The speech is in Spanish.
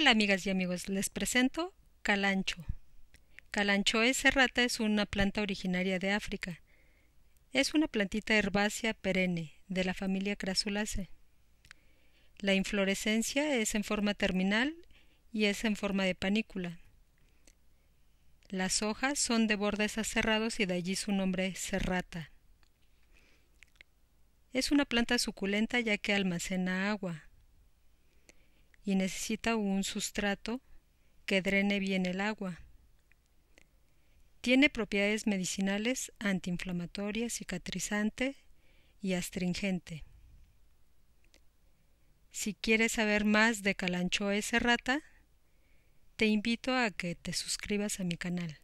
Hola amigas y amigos, les presento Calancho. es serrata es una planta originaria de África. Es una plantita herbácea perenne de la familia Crassulaceae. La inflorescencia es en forma terminal y es en forma de panícula. Las hojas son de bordes aserrados y de allí su nombre serrata. Es una planta suculenta ya que almacena agua y necesita un sustrato que drene bien el agua. Tiene propiedades medicinales antiinflamatorias, cicatrizante y astringente. Si quieres saber más de Calanchoe Serrata, te invito a que te suscribas a mi canal.